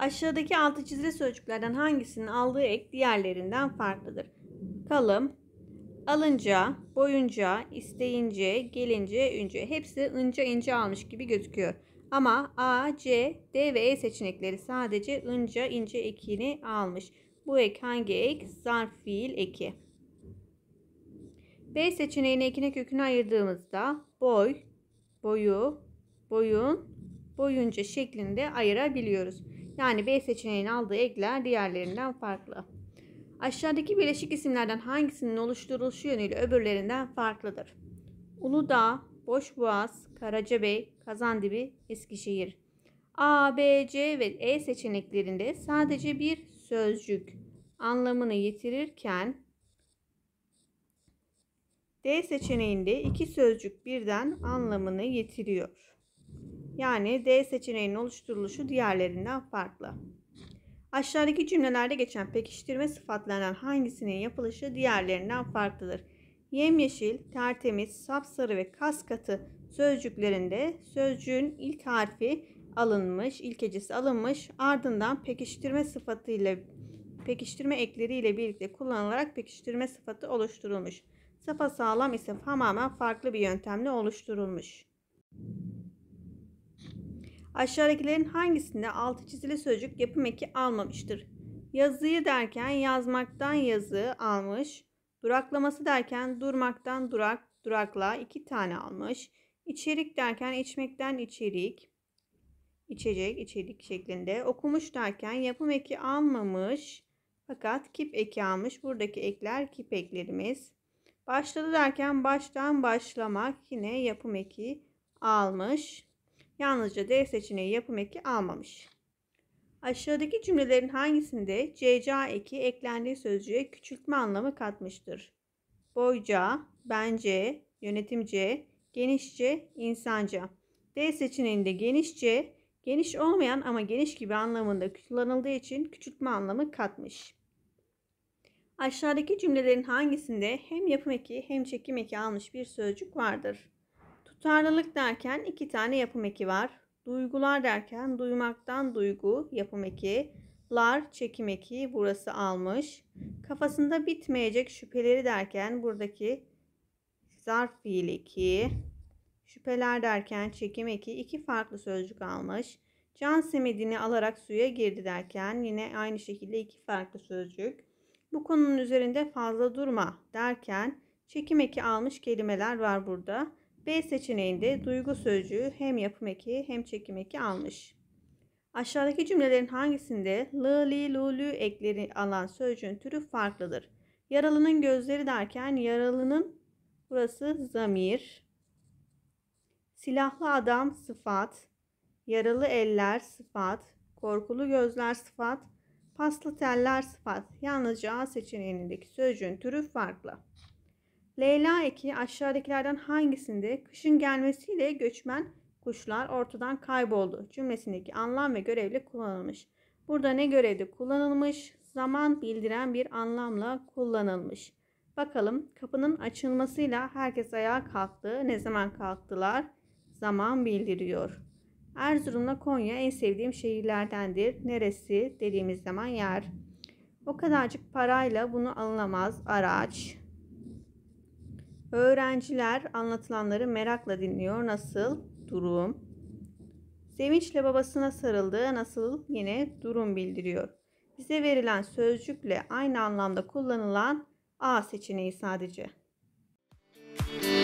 Aşağıdaki altı çizili sözcüklerden hangisinin aldığı ek diğerlerinden farklıdır? Kalım, alınca, boyunca, isteyince, gelince, ünce. Hepsi ınca ince almış gibi gözüküyor. Ama A, C, D ve E seçenekleri sadece ınca ince ekini almış. Bu ek hangi ek? Zarf fiil eki. B seçeneğini ekine köküne ayırdığımızda boy, boyu, boyun, boyunca şeklinde ayırabiliyoruz. Yani B seçeneğinin aldığı ekler diğerlerinden farklı. Aşağıdaki bileşik isimlerden hangisinin oluşturuluşu yönüyle öbürlerinden farklıdır? Uludağ, Boşboğaz, Karacabey, Kazandibi, Eskişehir. A, B, C ve E seçeneklerinde sadece bir sözcük anlamını yitirirken D seçeneğinde iki sözcük birden anlamını yitiriyor. Yani D seçeneğinin oluşturuluşu diğerlerinden farklı. Aşağıdaki cümlelerde geçen pekiştirme sıfatlarından hangisinin yapılışı diğerlerinden farklıdır? Yemyeşil, tertemiz, sapsarı ve kas katı sözcüklerinde sözcüğün ilk harfi alınmış, ilkecisi alınmış, ardından pekiştirme sıfatıyla pekiştirme ekleriyle birlikte kullanılarak pekiştirme sıfatı oluşturulmuş. Safa sağlam ise tamamen farklı bir yöntemle oluşturulmuş. Aşağıdakilerin hangisinde altı çizili sözcük yapım eki almamıştır? Yazıyı derken yazmaktan yazı almış. Duraklaması derken durmaktan durak, durakla iki tane almış. İçerik derken içmekten içerik, içecek, içerik şeklinde. Okumuş derken yapım eki almamış fakat kip eki almış. Buradaki ekler kip eklerimiz. Başladı derken baştan başlamak yine yapım eki almış. Yalnızca D seçeneği yapım eki almamış. Aşağıdaki cümlelerin hangisinde CCA eki eklendiği sözcüğe küçültme anlamı katmıştır? Boyca, bence, yönetimce, genişçe, insanca. D seçeneğinde genişçe, geniş olmayan ama geniş gibi anlamında kullanıldığı için küçültme anlamı katmış. Aşağıdaki cümlelerin hangisinde hem yapım eki hem çekim eki almış bir sözcük vardır? Tutarlılık derken iki tane yapım eki var. Duygular derken duymaktan duygu yapım eki. Lar çekim eki burası almış. Kafasında bitmeyecek şüpheleri derken buradaki zarf fiil eki. Şüpheler derken çekim eki iki farklı sözcük almış. Can semedini alarak suya girdi derken yine aynı şekilde iki farklı sözcük. Bu konunun üzerinde fazla durma derken çekim eki almış kelimeler var burada. B seçeneğinde duygu sözcüğü hem yapım eki hem çekim eki almış. Aşağıdaki cümlelerin hangisinde lı, li, lu, lü ekleri alan sözcüğün türü farklıdır? Yaralının gözleri derken yaralının burası zamir. Silahlı adam sıfat. Yaralı eller sıfat. Korkulu gözler sıfat. Paslı teller sıfat. Yalnızca A seçeneğindeki sözcüğün türü farklı. Leyla eki aşağıdakilerden hangisinde kışın gelmesiyle göçmen kuşlar ortadan kayboldu cümlesindeki anlam ve görevle kullanılmış. Burada ne görevde kullanılmış? Zaman bildiren bir anlamla kullanılmış. Bakalım kapının açılmasıyla herkes ayağa kalktı. Ne zaman kalktılar? Zaman bildiriyor. Erzurum'la Konya en sevdiğim şehirlerdendir. Neresi dediğimiz zaman yer. O kadarcık parayla bunu alınamaz. Araç, Öğrenciler anlatılanları merakla dinliyor. Nasıl? Durum. Sevinçle babasına sarıldı. Nasıl? Yine durum bildiriyor. Bize verilen sözcükle aynı anlamda kullanılan A seçeneği sadece. Müzik